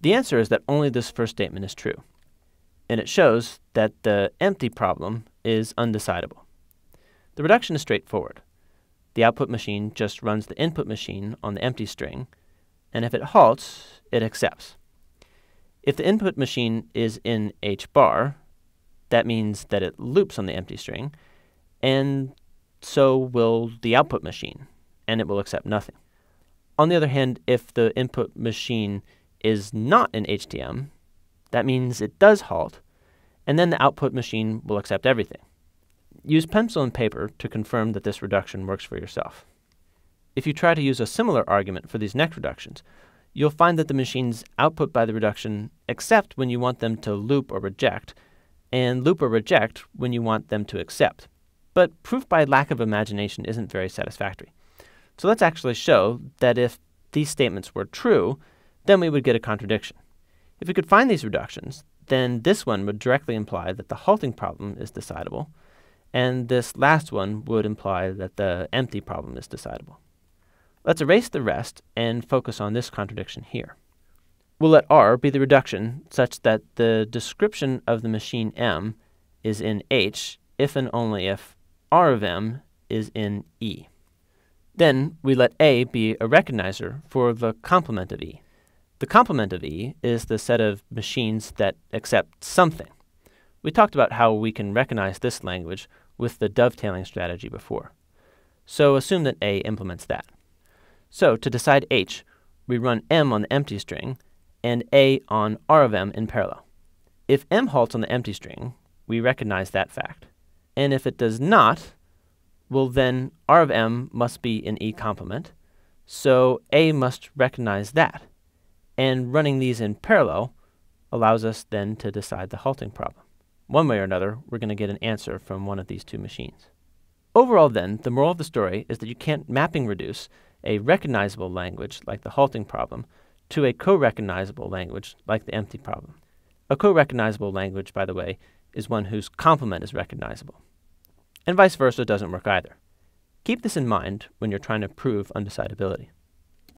The answer is that only this first statement is true, and it shows that the empty problem is undecidable. The reduction is straightforward. The output machine just runs the input machine on the empty string, and if it halts, it accepts. If the input machine is in H bar, that means that it loops on the empty string, and so will the output machine, and it will accept nothing. On the other hand, if the input machine is not an HTM, that means it does halt, and then the output machine will accept everything. Use pencil and paper to confirm that this reduction works for yourself. If you try to use a similar argument for these next reductions, you'll find that the machines output by the reduction accept when you want them to loop or reject, and loop or reject when you want them to accept. But proof by lack of imagination isn't very satisfactory. So let's actually show that if these statements were true, then we would get a contradiction. If we could find these reductions, then this one would directly imply that the halting problem is decidable, and this last one would imply that the empty problem is decidable. Let's erase the rest and focus on this contradiction here. We'll let R be the reduction such that the description of the machine M is in H if and only if R of M is in E. Then we let A be a recognizer for the complement of E. The complement of E is the set of machines that accept something. We talked about how we can recognize this language with the dovetailing strategy before. So assume that A implements that. So to decide H, we run M on the empty string and A on R of M in parallel. If M halts on the empty string, we recognize that fact. And if it does not, well then R of M must be an E complement, so A must recognize that. And running these in parallel allows us then to decide the halting problem. One way or another, we're going to get an answer from one of these two machines. Overall then, the moral of the story is that you can't mapping reduce a recognizable language like the halting problem to a co-recognizable language like the empty problem. A co-recognizable language, by the way, is one whose complement is recognizable. And vice versa doesn't work either. Keep this in mind when you're trying to prove undecidability.